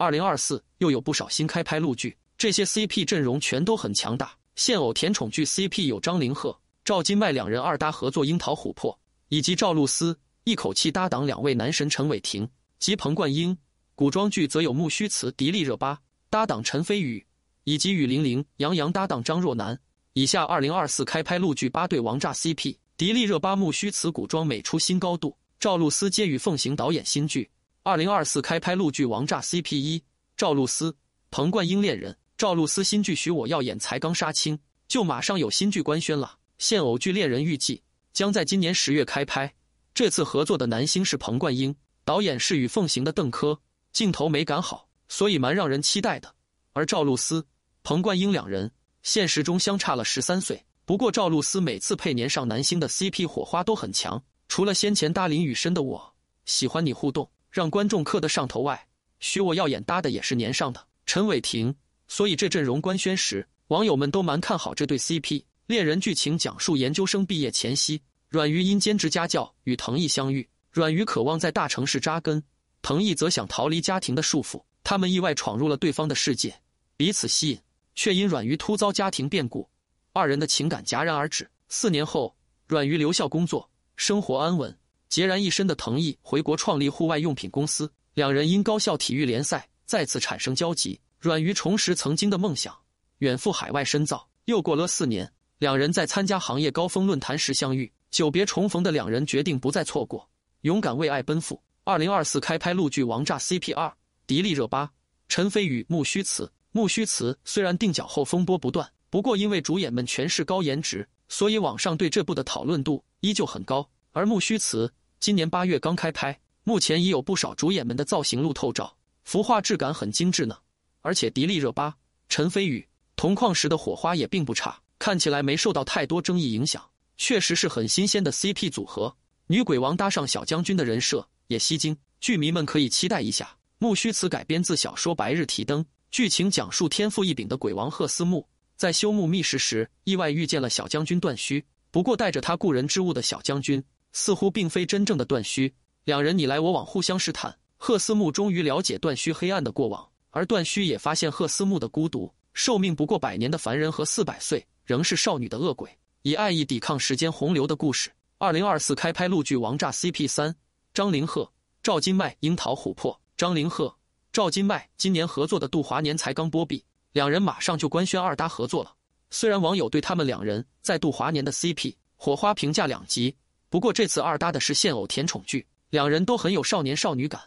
二零二四又有不少新开拍路剧，这些 CP 阵容全都很强大。现偶甜宠剧 CP 有张凌赫、赵今麦两人二搭合作《樱桃琥珀》，以及赵露思一口气搭档两位男神陈伟霆及彭冠英。古装剧则有木须慈、迪丽热巴搭档陈飞宇，以及雨玲玲、杨洋搭档张若楠。以下二零二四开拍路剧八对王炸 CP：迪丽热巴、木须慈古装美出新高度，赵露思接与奉行导演新剧。二零二四开拍陆剧王炸 CP 一赵露思彭冠英恋人，赵露思新剧许我要演才刚杀青，就马上有新剧官宣了。现偶剧恋人预计将在今年十月开拍，这次合作的男星是彭冠英，导演是与凤行的邓科，镜头没赶好，所以蛮让人期待的。而赵露思彭冠英两人现实中相差了十三岁，不过赵露思每次配年上男星的 CP 火花都很强，除了先前搭林雨申的，我喜欢你互动。让观众磕得上头外，许我耀眼搭的也是年上的陈伟霆，所以这阵容官宣时，网友们都蛮看好这对 CP。恋人剧情讲述研究生毕业前夕，阮瑜因兼职家教与藤毅相遇。阮瑜渴望在大城市扎根，藤毅则想逃离家庭的束缚。他们意外闯入了对方的世界，彼此吸引，却因阮瑜突遭家庭变故，二人的情感戛然而止。四年后，阮瑜留校工作，生活安稳。孑然一身的藤毅回国创立户外用品公司，两人因高校体育联赛再次产生交集。阮瑜重拾曾经的梦想，远赴海外深造。又过了四年，两人在参加行业高峰论坛时相遇。久别重逢的两人决定不再错过，勇敢为爱奔赴。二零二四开拍陆剧《王炸》C P 二，迪丽热巴、陈飞宇、木须慈。木须慈虽然定角后风波不断，不过因为主演们全是高颜值，所以网上对这部的讨论度依旧很高。而《木须瓷今年八月刚开拍，目前已有不少主演们的造型路透照，服化质感很精致呢。而且迪丽热巴、陈飞宇同框时的火花也并不差，看起来没受到太多争议影响，确实是很新鲜的 CP 组合。女鬼王搭上小将军的人设也吸睛，剧迷们可以期待一下。《木须瓷改编自小说《白日提灯》，剧情讲述天赋异禀的鬼王赫斯木在修木觅食时，意外遇见了小将军段须。不过带着他故人之物的小将军。似乎并非真正的断须，两人你来我往，互相试探。赫斯慕终于了解断须黑暗的过往，而断须也发现赫斯慕的孤独。寿命不过百年的凡人和四百岁仍是少女的恶鬼，以爱意抵抗时间洪流的故事。二零二四开拍陆剧《王炸 CP 三》，张凌赫、赵金麦、樱桃、琥珀。张凌赫、赵金麦今年合作的杜华年才刚播毕，两人马上就官宣二搭合作了。虽然网友对他们两人在杜华年的 CP 火花评价两极。不过这次二搭的是现偶甜宠剧，两人都很有少年少女感，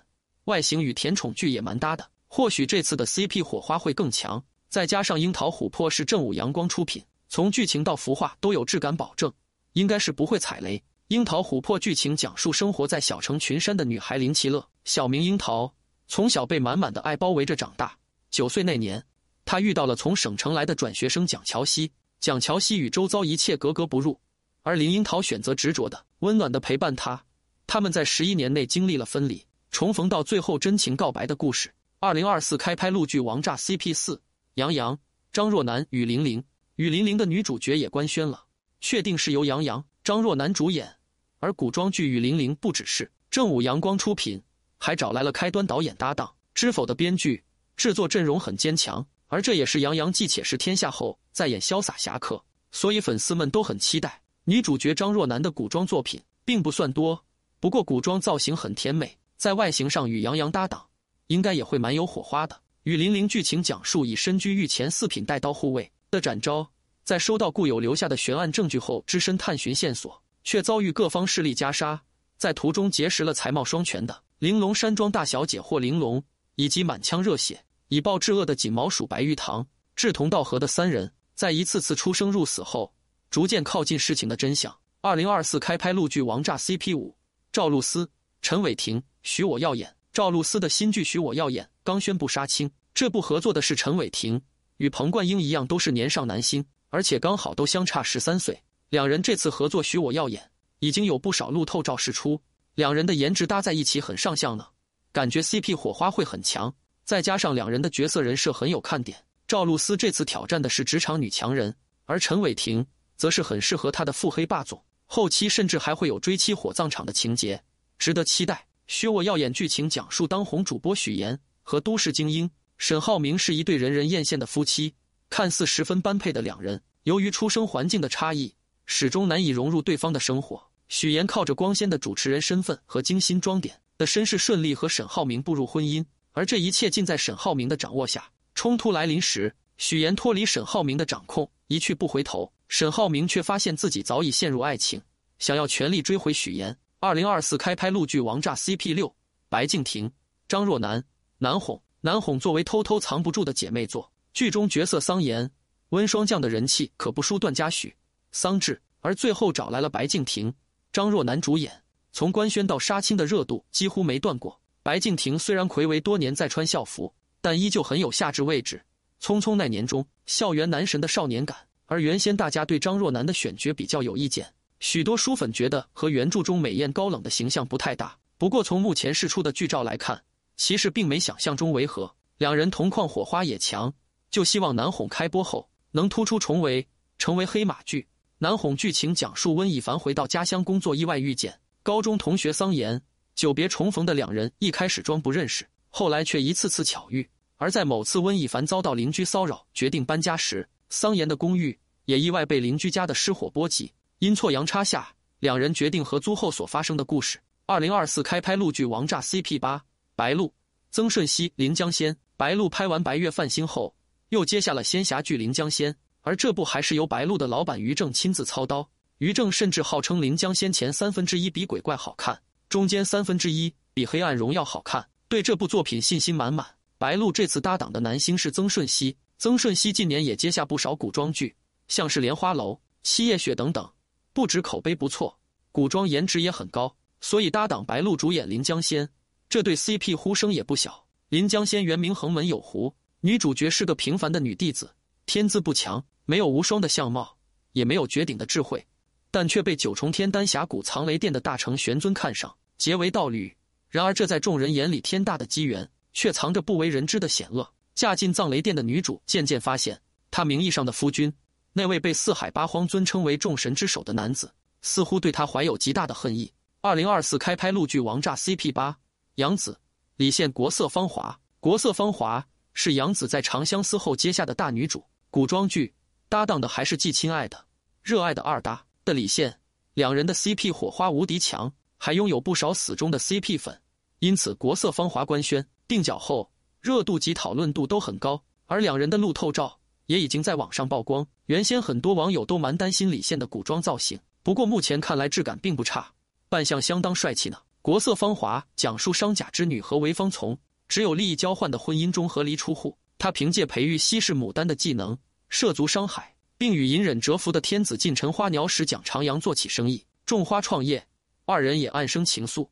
外形与甜宠剧也蛮搭的。或许这次的 CP 火花会更强，再加上《樱桃琥珀》是正午阳光出品，从剧情到服化都有质感保证，应该是不会踩雷。《樱桃琥珀》剧情讲述生活在小城群山的女孩林奇乐，小名樱桃，从小被满满的爱包围着长大。九岁那年，她遇到了从省城来的转学生蒋乔西，蒋乔西与周遭一切格格不入。而林樱桃选择执着的、温暖的陪伴他，他们在十一年内经历了分离、重逢，到最后真情告白的故事。二零二四开拍陆剧王炸 CP 四，杨洋、张若楠与林玲，雨林玲的女主角也官宣了，确定是由杨洋、张若楠主演。而古装剧《雨林玲》不只是正午阳光出品，还找来了开端导演搭档《知否》的编剧，制作阵容很坚强。而这也是杨洋继《且试天下》后再演潇洒侠客，所以粉丝们都很期待。女主角张若楠的古装作品并不算多，不过古装造型很甜美，在外形上与杨洋搭档，应该也会蛮有火花的。《与玲珑》剧情讲述以身居御前四品带刀护卫的展昭，在收到故友留下的悬案证据后，只身探寻线索，却遭遇各方势力夹杀，在途中结识了才貌双全的玲珑山庄大小姐霍玲珑，以及满腔热血以暴制恶的锦毛鼠白玉堂。志同道合的三人，在一次次出生入死后。逐渐靠近事情的真相。二零二四开拍陆剧王炸 CP 五，赵露思、陈伟霆《许我耀眼》。赵露思的新剧《许我耀眼》刚宣布杀青，这部合作的是陈伟霆，与彭冠英一样都是年上男星，而且刚好都相差十三岁。两人这次合作《许我耀眼》已经有不少路透照释出，两人的颜值搭在一起很上相呢，感觉 CP 火花会很强。再加上两人的角色人设很有看点，赵露思这次挑战的是职场女强人，而陈伟霆。则是很适合他的腹黑霸总，后期甚至还会有追妻火葬场的情节，值得期待。薛沃耀眼剧情，讲述当红主播许岩和都市精英沈浩明是一对人人艳羡的夫妻，看似十分般配的两人，由于出生环境的差异，始终难以融入对方的生活。许岩靠着光鲜的主持人身份和精心装点的身世，顺利和沈浩明步入婚姻，而这一切尽在沈浩明的掌握下。冲突来临时，许岩脱离沈浩明的掌控，一去不回头。沈浩明却发现自己早已陷入爱情，想要全力追回许妍。二零二四开拍陆剧《王炸 CP 六》，白敬亭、张若楠、南哄、南哄作为偷偷藏不住的姐妹作，剧中角色桑延、温霜降的人气可不输段嘉许、桑稚，而最后找来了白敬亭、张若楠主演。从官宣到杀青的热度几乎没断过。白敬亭虽然魁违多年再穿校服，但依旧很有夏至位置。《匆匆那年》中校园男神的少年感。而原先大家对张若楠的选角比较有意见，许多书粉觉得和原著中美艳高冷的形象不太搭。不过从目前释出的剧照来看，其实并没想象中违和，两人同框火花也强。就希望《难哄》开播后能突出重围，成为黑马剧。《难哄》剧情讲述温以凡回到家乡工作，意外遇见高中同学桑延，久别重逢的两人一开始装不认识，后来却一次次巧遇。而在某次温以凡遭到邻居骚扰，决定搬家时，桑延的公寓。也意外被邻居家的失火波及，阴错阳差下，两人决定合租后所发生的故事。二零二四开拍陆剧王炸 CP 八，白鹿、曾舜晞《临江仙》。白鹿拍完《白月梵星》后，又接下了仙侠剧《临江仙》，而这部还是由白鹿的老板于正亲自操刀。于正甚至号称《临江仙》前三分之一比鬼怪好看，中间三分之一比黑暗荣耀好看，对这部作品信心满满。白鹿这次搭档的男星是曾舜晞，曾舜晞近年也接下不少古装剧。像是莲花楼、七夜雪等等，不止口碑不错，古装颜值也很高，所以搭档白鹿主演《临江仙》，这对 CP 呼声也不小。《临江仙》原名横门有狐，女主角是个平凡的女弟子，天资不强，没有无双的相貌，也没有绝顶的智慧，但却被九重天丹霞谷藏雷殿的大成玄尊看上，结为道侣。然而，这在众人眼里天大的机缘，却藏着不为人知的险恶。嫁进藏雷殿的女主渐渐发现，她名义上的夫君。那位被四海八荒尊称为众神之首的男子，似乎对他怀有极大的恨意。二零二四开拍陆剧王炸 CP 八，杨紫、李现《国色芳华》。《国色芳华》是杨紫在《长相思》后接下的大女主古装剧，搭档的还是既亲爱的、热爱的二搭的李现，两人的 CP 火花无敌强，还拥有不少死忠的 CP 粉，因此《国色芳华》官宣定角后，热度及讨论度都很高，而两人的路透照。也已经在网上曝光。原先很多网友都蛮担心李现的古装造型，不过目前看来质感并不差，扮相相当帅气呢。《国色芳华》讲述商贾之女和为芳从只有利益交换的婚姻中和离出户，她凭借培育稀世牡丹的技能涉足商海，并与隐忍蛰伏的天子近臣花鸟使蒋长扬做起生意，种花创业，二人也暗生情愫。